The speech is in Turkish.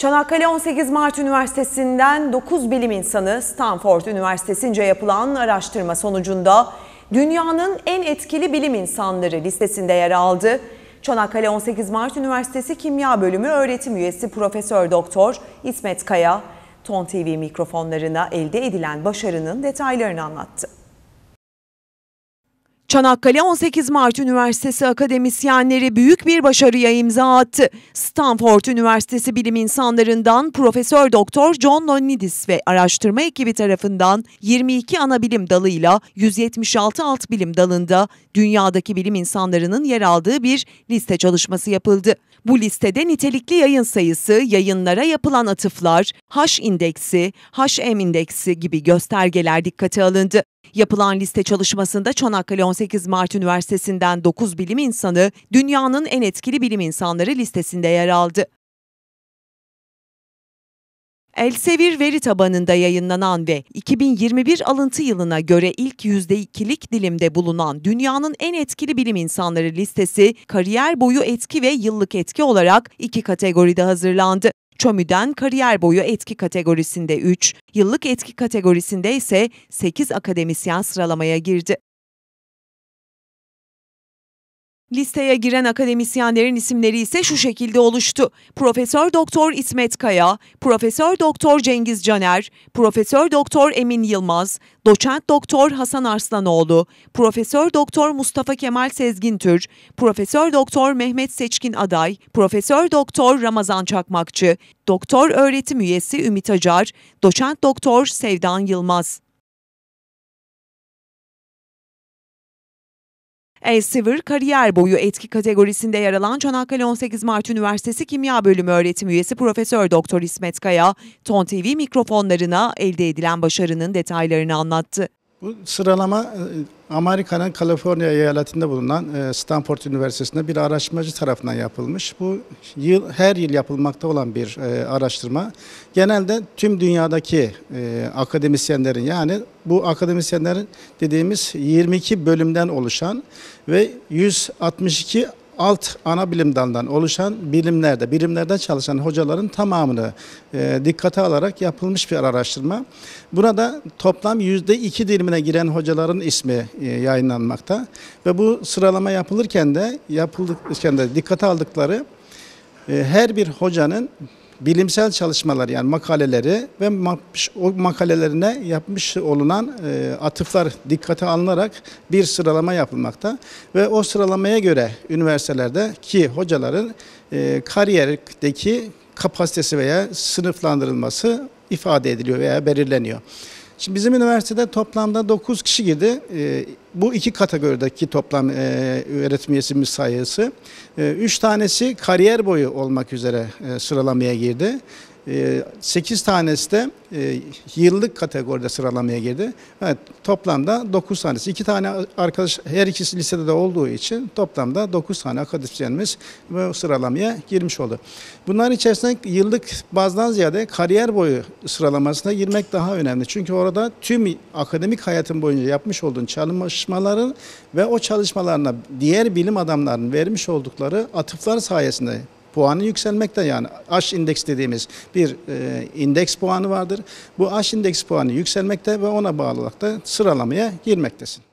Çanakkale 18 Mart Üniversitesi'nden 9 bilim insanı Stanford Üniversitesi'nce yapılan araştırma sonucunda dünyanın en etkili bilim insanları listesinde yer aldı. Çanakkale 18 Mart Üniversitesi Kimya Bölümü öğretim üyesi Profesör Doktor İsmet Kaya, Ton TV mikrofonlarına elde edilen başarının detaylarını anlattı. Çanakkale 18 Mart Üniversitesi akademisyenleri büyük bir başarıya imza attı. Stanford Üniversitesi bilim insanlarından Profesör Doktor John Lonnidis ve araştırma ekibi tarafından 22 ana bilim dalıyla 176 alt bilim dalında dünyadaki bilim insanlarının yer aldığı bir liste çalışması yapıldı. Bu listede nitelikli yayın sayısı, yayınlara yapılan atıflar, H indeksi, HM indeksi gibi göstergeler dikkate alındı. Yapılan liste çalışmasında Çanakkale 18 Mart Üniversitesi'nden 9 bilim insanı dünyanın en etkili bilim insanları listesinde yer aldı. Elsevir veri tabanında yayınlanan ve 2021 alıntı yılına göre ilk %2'lik dilimde bulunan dünyanın en etkili bilim insanları listesi kariyer boyu etki ve yıllık etki olarak iki kategoride hazırlandı. Çömü'den kariyer boyu etki kategorisinde 3, yıllık etki kategorisinde ise 8 akademisyen sıralamaya girdi. Listeye giren akademisyenlerin isimleri ise şu şekilde oluştu. Profesör Doktor İsmet Kaya, Profesör Doktor Cengiz Caner, Profesör Doktor Emin Yılmaz, Doçent Doktor Hasan Arslanoğlu, Profesör Doktor Mustafa Kemal Sezgin Tür, Profesör Doktor Mehmet Seçkin Aday, Profesör Doktor Ramazan Çakmakçı, Doktor Öğretim Üyesi Ümit Acar, Doçent Doktor Sevdan Yılmaz. Elsevier kariyer boyu etki kategorisinde yer alan Çanakkale 18 Mart Üniversitesi Kimya Bölümü öğretim üyesi Profesör Doktor İsmet Kaya, Ton TV mikrofonlarına elde edilen başarının detaylarını anlattı. Bu sıralama e, Amerika'nın Kaliforniya eyaletinde bulunan e, Stanford Üniversitesi'nde bir araştırmacı tarafından yapılmış. Bu yıl her yıl yapılmakta olan bir e, araştırma. Genelde tüm dünyadaki akademisyenlerin yani bu akademisyenlerin dediğimiz 22 bölümden oluşan ve 162 alt ana bilim dalından oluşan bilimlerde, bilimlerde çalışan hocaların tamamını e, dikkate alarak yapılmış bir araştırma. Burada toplam yüzde iki dilimine giren hocaların ismi e, yayınlanmakta ve bu sıralama yapılırken de yapıldıkken de dikkate aldıkları e, her bir hocanın bilimsel çalışmalar yani makaleleri ve o makalelerine yapmış olunan e, atıflar dikkate alınarak bir sıralama yapılmakta ve o sıralamaya göre üniversitelerde ki hocaların e, kariyerdeki kapasitesi veya sınıflandırılması ifade ediliyor veya belirleniyor. Şimdi bizim üniversitede toplamda 9 kişi girdi. Ee, bu iki kategorideki toplam e, öğretim üyesimiz sayısı. E, üç tanesi kariyer boyu olmak üzere e, sıralamaya girdi. 8 ee, tanesi de e, yıllık kategoride sıralamaya girdi. Evet, toplamda 9 tanesi. 2 tane arkadaş her ikisi lisede de olduğu için toplamda 9 tane akademisyenimiz bu sıralamaya girmiş oldu. Bunların içerisinde yıllık bazdan ziyade kariyer boyu sıralamasına girmek daha önemli. Çünkü orada tüm akademik hayatın boyunca yapmış olduğun çalışmaların ve o çalışmalarına diğer bilim adamlarının vermiş oldukları atıflar sayesinde puanı yükselmekte yani aş indeks dediğimiz bir e, indeks puanı vardır. Bu aş indeks puanı yükselmekte ve ona bağlı olarak da sıralamaya girmektesin.